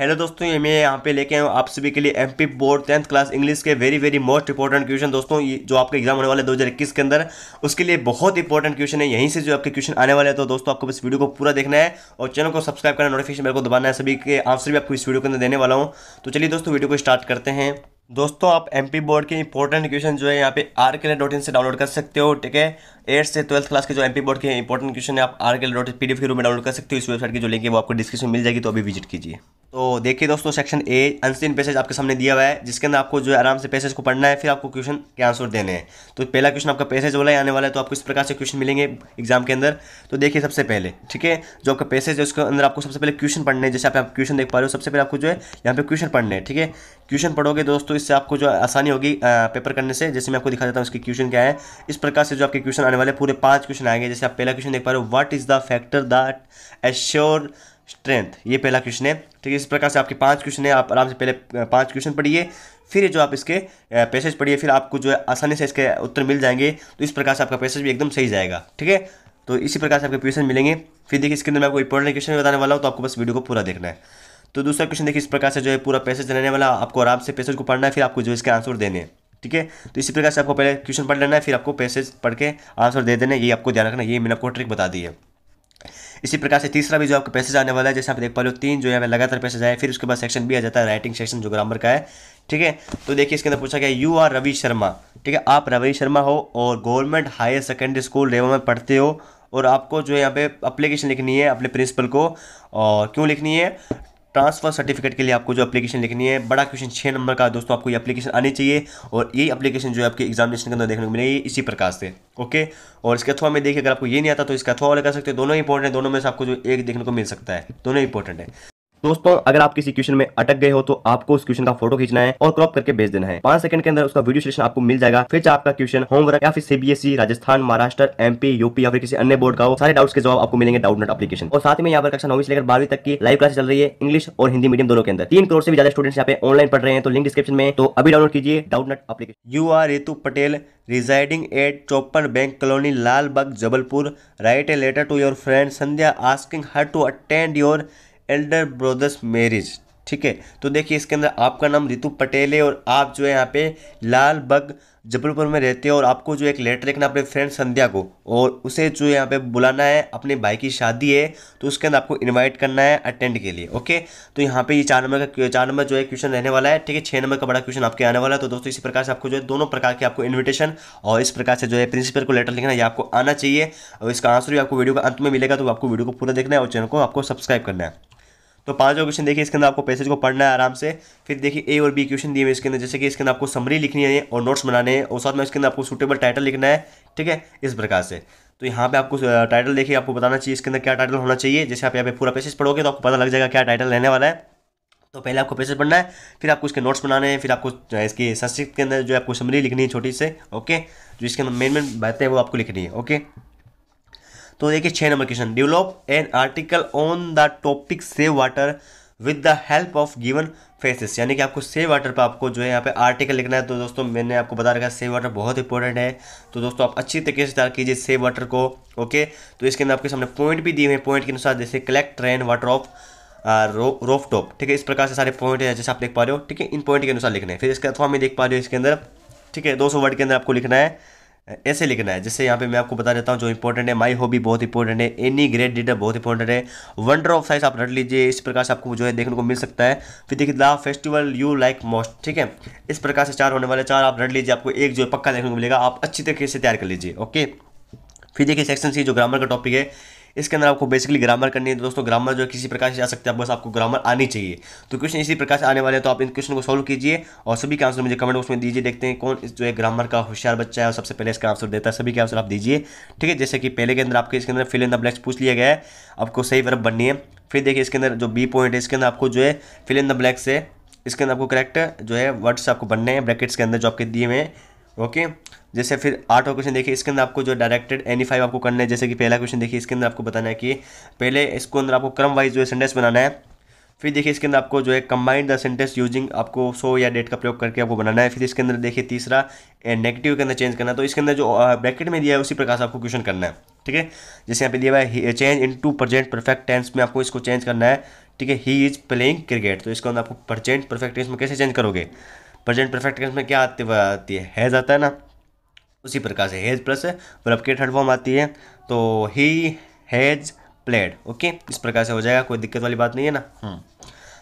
Hello दोस्तों ये मैं यहाँ पे लेके आया हूँ आप सभी के लिए MP board tenth class English के very very most important question दोस्तों ये जो आपके एग्जाम होने दो हजार 2021 के अंदर उसके लिए बहुत इंपॉर्टेंट क्वेश्चन है यहीं से जो आपके क्वेश्चन आने वाले हैं तो दोस्तों आपको इस वीडियो को पूरा देखना है और चैनल को सब्सक्राइब करना नोटिफिकेशन मेरे को दबाना है सभी के आंसर भी आपको इस वीडियो के अंदर देने वाला हूँ तो चलिए दोस्तों वीडियो को स्टार्ट करते हैं दोस्तों आप पी बोर्ड के इंपॉर्टेंट क्वेश्चन जो है यहाँ पे आर के डॉट इन से डाउनलोड कर सकते हो ठीक है एट से ट्वेल्थ क्लास के जो पी बोर्ड के इंपॉर्टेंट क्वेश्चन है आप आर के डॉट पी के रूप में डाउनलोड कर सकते हो इस वेबसाइट की जो लिंक है वो आपको डिस्क्रिप्शन मिल जाएगी तो अभी विजिट कीजिए तो देखिए दोस्तों सेक्शन ए अनसीन पैसेज आपके सामने दिया हुआ है जिसके अंदर आपको जो है आराम से पैसेज को पढ़ना है फिर आपको क्वेश्चन के आंसर देने हैं तो पहला क्वेश्चन आपका पैसेज वाला है आने वाला है तो आपको इस प्रकार से क्वेश्चन मिलेंगे एग्जाम के अंदर तो देखिए सबसे पहले ठीक है जो आपका पैसेज है उसके अंदर आपको सबसे पहले क्वेश्चन पढ़ने हैं जैसे आप क्वेश्चन देख पा रहे हो सबसे पहले आपको जो है यहाँ पर क्वेश्चन पढ़ने हैं ठीक है क्वेश्चन पढ़ोगे दोस्तों इससे आपको जो आसानी होगी पेपर करने से जैसे मैं आपको दिखा देता हूँ उसके क्वेश्चन क्या है इस प्रकार से जो आपके क्वेश्चन आने वाले पूरे पाँच क्वेश्चन आएंगे जैसे आप पहला क्वेश्चन देख पा रहे हो what is the factor that assure strength ये पहला क्वेश्चन है ठीक है इस प्रकार से आपके पांच क्वेश्चन है आप आराम से पहले पांच क्वेश्चन पढ़िए फिर जो आप इसके पैसेज पढ़िए फिर आपको जो है आसानी से इसके उत्तर मिल जाएंगे तो इस प्रकार से आपका पैसेज भी एकदम सही जाएगा ठीक है तो इसी प्रकार से आपके क्वेश्चन मिलेंगे फिर देखिए इसके अंदर मैं आपको इंपॉर्टेंट क्वेश्चन बताने वाला हूँ तो आपको बस वीडियो को पूरा देखना है तो दूसरा क्वेश्चन देखिए इस प्रकार से जो है पूरा पैसेज रहने वाला आपको आराम से पैसेज को पढ़ना है फिर आपको जो इसके आंसर देने ठीक है तो इसी प्रकार से आपको पहले क्वेश्चन पढ़ लेना है फिर आपको पैसेज पढ़ के आंसर दे देना ये आपको ध्यान रखना है ये मैंने आपको ट्रिक बता दी है इसी प्रकार से तीसरा भी जो आपका पैसेज आने वाला है जैसे आप देख पा रहे हो तीन जो है लगातार पैसेज आए फिर उसके बाद सेक्शन भी आ जाता है राइटिंग सेक्शन जो ग्रामर का है ठीक है तो देखिए इसके अंदर पूछा गया यू आर रवि शर्मा ठीक है आप रवि शर्मा हो और government higher secondary school Rewa में पढ़ते हो और आपको जो यहाँ पे अप्लीकेशन लिखनी है अपने प्रिंसिपल को और क्यों लिखनी है ट्रांसफर सर्टिफिकेट के लिए आपको जो एप्लीकेशन लिखनी है बड़ा क्वेश्चन छः नंबर का दोस्तों आपको ये एप्लीकेशन आनी चाहिए और ये एप्लीकेशन जो है आपके एग्जामिनेशन के अंदर देखने को मिलेगी इसी प्रकार से ओके और इसके अथवा में देखिए अगर आपको ये नहीं आता तो इसका अथवा वाले कर सकते हैं दोनों इंपॉर्टेंट है दोनों में से आपको जो एक देखने को मिल सकता है दोनों इंपॉर्टेंट है दोस्तों अगर आप किसी क्वेश्चन में अटक गए हो तो आपको उस क्वेश्चन का फोटो खींचना है और क्रॉप करके भेज देना है पांच सेकंड के अंदर उसका वीडियो सेशन आपको मिल जाएगा फिर चाहे आपका क्वेश्चन होमवर्क या फिर CBSE e, Rajasthan Maharashtra MP UP या फिर किसी अन्य बोर्ड का हो सारे डाउट्स के जवाब आपको मिलेंगे डाउट नट एप्लीकेशन और साथ में यहाँ पर कक्षा नौवीं से लेकर बारहवीं तक की लाइव क्लास चल रही है इंग्लिश और हिंदी मीडियम दोनों के अंदर तीन करोड़ से भी ज्यादा स्टूडेंट्स यहाँ पे ऑनलाइन पढ़ रहे हैं तो लिंक डिस्क्रिप्शन में तो अभी डाउनलोड कीजिए Doubtnut application you are Ritu Patel residing at चौपन bank colony Lalbagh Jabalpur write a letter to your friend Sandhya asking her to attend your elder brother's marriage ठीक है तो देखिए इसके अंदर आपका नाम रितु पटेल है और आप जो है यहाँ पे लाल बग जबलपुर में रहते हो और आपको जो एक लेटर लिखना अपने फ्रेंड संध्या को और उसे जो यहाँ पे बुलाना है अपने भाई की शादी है तो उसके अंदर आपको इनवाइट करना है अटेंड के लिए ओके तो यहाँ पे ये चार नंबर का चार नंबर जो है क्वेश्चन रहने वाला है ठीक है छः नंबर का बड़ा क्वेश्चन आपके आने वाला है तो दोस्तों इसी प्रकार से आपको जो है दोनों प्रकार के आपको इन्विटेशन और इस प्रकार से जो है प्रिंसिपल को लेटर लिखना है आपको आना चाहिए और इसका आंसर भी आपको वीडियो का अंत में मिलेगा तो आपको वीडियो को पूरा देखना है और चैनल को आपको सब्सक्राइब करना है तो पांचवा क्वेश्चन देखिए इसके अंदर आपको पैसेज को पढ़ना है आराम से फिर देखिए ए और बी क्वेश्चन दिए हुए इसके अंदर जैसे कि इसके अंदर आपको समरी लिखनी है और नोट्स बनाने हैं और साथ में इसके अंदर आपको सुटेबल टाइटल लिखना है ठीक है इस प्रकार से तो यहाँ पे आपको टाइटल देखिए आपको बताना चाहिए इसके अंदर क्या टाइटल होना चाहिए जैसे आप यहाँ पे पूरा पैसेज पढ़ोगे तो आपको पता लग जाएगा क्या टाइटल रहने वाला है तो पहले आपको पैसेज पढ़ना है फिर आपको इसके नोट्स बनाने हैं फिर आपको इसके संस्कृत के अंदर जो आपको समरी लिखनी है छोटी से ओके जो इसके अंदर मेन मेन बातें हैं वो आपको लिखनी है ओके तो देखिए छः number question develop an article on the topic save water with the help of given faces यानी कि आपको सेव वाटर पर आपको जो है यहाँ पे आर्टिकल लिखना है तो दोस्तों मैंने आपको बता रखा है सेव वाटर बहुत इंपॉर्टेंट है तो दोस्तों आप अच्छी तरीके से तैयार कीजिए सेव वाटर को ओके तो इसके अंदर आपके सामने पॉइंट भी दिए हुए हैं पॉइंट के अनुसार जैसे collect rain water of roof, roof top ठीक है इस प्रकार से सारे पॉइंट है जैसे आप देख पा रहे हो ठीक है इन पॉइंट के अनुसार लिखना है फिर इसके अथवा में देख पा रहे हो इसके अंदर ठीक है दो वर्ड के अंदर आपको लिखना है ऐसे लिखना है जैसे यहाँ पे मैं आपको बता देता हूँ जो इंपॉर्टेंट है माई हॉबी बहुत इंपॉर्टेंट है एनी ग्रेट लीडर बहुत इंपॉर्टेंट है वंडर ऑफ साइज आप रख लीजिए इस प्रकार से आपको जो है देखने को मिल सकता है फिर तो देखिए the festival you like most ठीक है इस प्रकार से चार होने वाले चार आप रख लीजिए आपको एक जो है पक्का देखने को मिलेगा आप अच्छी तरीके से तैयार कर लीजिए ओके फिर देखिए सेक्शन सी जो ग्रामर का टॉपिक है इसके अंदर आपको बेसिकली ग्रामर करनी है तो दोस्तों ग्रामर जो किसी प्रकार से आ सकते हैं बस आपको ग्रामर आनी चाहिए तो क्वेश्चन इसी प्रकार से आने वाले हैं तो आप इन क्वेश्चन को सॉल्व कीजिए और सभी के आंसर मुझे कमेंट बॉक्स में दीजिए देखते हैं कौन जो है ग्रामर का होशियार बच्चा है और सबसे पहले इसका आंसर देता है सभी के आंसर आप दीजिए ठीक है जैसे कि पहले के अंदर आपके इसके अंदर फिल इन द ब्लैक्स पूछ लिया गया है आपको सही वर्फ बननी है फिर देखिए इसके अंदर जो बी पॉइंट है इसके अंदर आपको जो है फिल इन द ब्लैक्स है इसके अंदर आपको करेक्ट जो है वर्ड्स आपको बनने हैं ब्रैकेट्स के अंदर जो आपके दिए हुए हैं ओके जैसे फिर आठवा क्वेश्चन देखिए इसके अंदर आपको जो डायरेक्टेड एनी फाइव आपको करना है जैसे कि पहला क्वेश्चन देखिए इसके अंदर आपको बताना है कि पहले इसको अंदर आपको क्रम वाइज जो है सेंटेंस बनाना है फिर देखिए इसके अंदर आपको जो है कंबाइंड द सेंटेंस यूजिंग आपको सो या डेट का प्रयोग करके आपको बनाना है फिर इसके अंदर देखिए तीसरा नेगेटिव के अंदर चेंज करना तो इसके अंदर जो ब्रैकेट में दिया है उसी प्रकार से आपको क्वेश्चन करना है ठीक है जैसे यहाँ पे दिया हुआ है change into present perfect tense में आपको इसको चेंज करना है ठीक है ही इज़ प्लेइंग क्रिकेट तो इसके अंदर आपको प्रजेंट परफेक्ट टेंस में कैसे चेंज करोगे प्रजेंट परफेक्ट टेंस में क्या आती है हैज़ आता है ना उसी प्रकार से हैज़ प्लस वर्ब की थर्ड फॉर्म आती है तो ही हैज़ प्लेड ओके इस प्रकार से हो जाएगा कोई दिक्कत वाली बात नहीं है ना हम्म।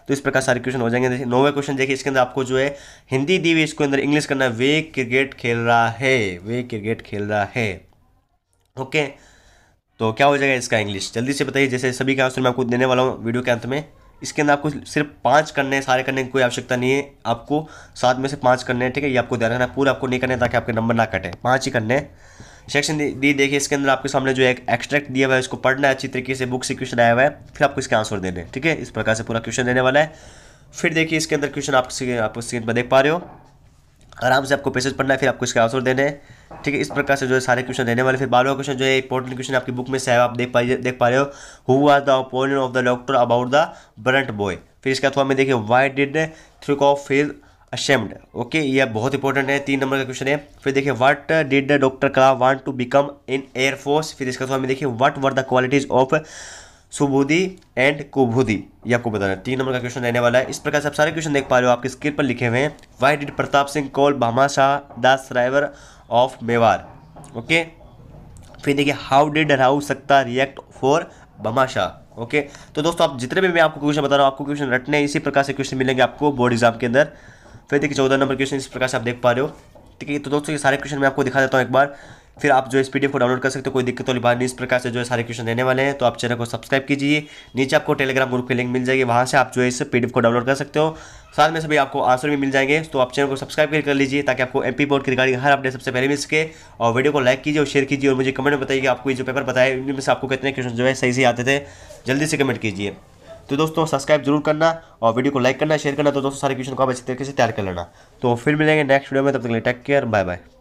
तो इस प्रकार सारे क्वेश्चन हो जाएंगे नौवे क्वेश्चन देखिए इसके अंदर आपको जो है हिंदी दी हुई इसके अंदर इंग्लिश करना है वे क्रिकेट खेल रहा है वे क्रिकेट खेल रहा है ओके तो क्या हो जाएगा इसका इंग्लिश जल्दी से बताइए जैसे सभी का आंसर मैं आपको देने वाला हूँ वीडियो के अंत में इसके अंदर आपको सिर्फ पाँच करने सारे करने की कोई आवश्यकता नहीं है आपको सात में से पाँच करने हैं ठीक है ये आपको ध्यान रखना पूरा आपको नहीं करने ताकि आपके नंबर ना कटे पाँच ही करने सेक्शन दी देखिए इसके अंदर आपके सामने जो एक एक्सट्रैक्ट दिया हुआ है उसको पढ़ना है अच्छी तरीके से बुक से क्वेश्चन आया हुआ है फिर आपको इसके आंसर देने ठीक है इस प्रकार से पूरा क्वेश्चन देने वाला है फिर देखिए इसके अंदर क्वेश्चन आप आप स्क्रीन पर देख पा रहे हो आराम से आपको पैसेज पढ़ना है फिर आपको इसके आंसर देने हैं ठीक है इस प्रकार से जो है सारे क्वेश्चन देने वाले फिर बारह क्वेश्चन जो है इंपॉर्टेंट क्वेश्चन आपकी बुक में से आप देख पा देख पा रहे हो हु आज the opinion of the doctor about the brunt boy फिर इसका थोड़ा में देखिए why did through cough feel ashamed okay ये बहुत इंपॉर्टेंट है तीन नंबर का क्वेश्चन है फिर देखिए व्हाट डिड डॉक्टर का want to become in air force फिर इसका थोड़ा में देखिए what were the qualities of Subuddhi and Kubuddhi ये आपको बताना रहे तीन नंबर का क्वेश्चन रहने वाला है इस प्रकार से आप सारे क्वेश्चन देख पा रहे हो आपके स्क्रीन पर लिखे हुए हैं why did Pratap Singh call Bhama Shah दास रायवर ऑफ मेवार ओके फिर देखिए हाउ डिड राउ सकता रिएक्ट फॉर भमाशा ओके तो दोस्तों आप जितने भी मैं आपको क्वेश्चन बता रहा हूँ आपको क्वेश्चन रटने इसी प्रकार से क्वेश्चन मिलेंगे आपको बोर्ड एग्जाम के अंदर फिर देखिए चौदह नंबर क्वेश्चन इस प्रकार से आप देख पा रहे हो ठीक है तो दोस्तों ये सारे क्वेश्चन मैं आपको दिखा देता हूँ एक बार फिर आप जो इस पी को डाउनलोड कर सकते हो कोई दिक्कत वाली बात नहीं इस प्रकार से जो है सारे क्वेश्चन देने वाले हैं तो आप चैनल को सब्सक्राइब कीजिए नीचे आपको टेलीग्राम ग्रुप की लिंक मिल जाएगी वहाँ से आप जो है इस पी को डाउनलोड कर सकते हो साथ में सभी आपको आंसर भी मिल जाएंगे तो आप चैनल को सब्सक्राइब कर लीजिए ताकि आपको एम बोर्ड की रिगार्डिंग हर अपडेट सबसे पहले मिल सके और वीडियो को लाइक कीजिए और शेयर कीजिए और मुझे कमेंट में बताइए कि आपको ये जो पेपर बताया उनमें से आपको कितने क्वेश्चन जो है सही से आते थे जल्दी से कमेंट कीजिए तो दोस्तों सब्सक्राइब जरूर करना और वीडियो को लाइक करना शेयर करना तो दोस्तों सारे क्वेश्चन को आप अच्छे तरीके से तैयार कर लेना तो फिर मिलेंगे नेक्स्ट वीडियो में तब तक के लिए टेक केयर बाय बाय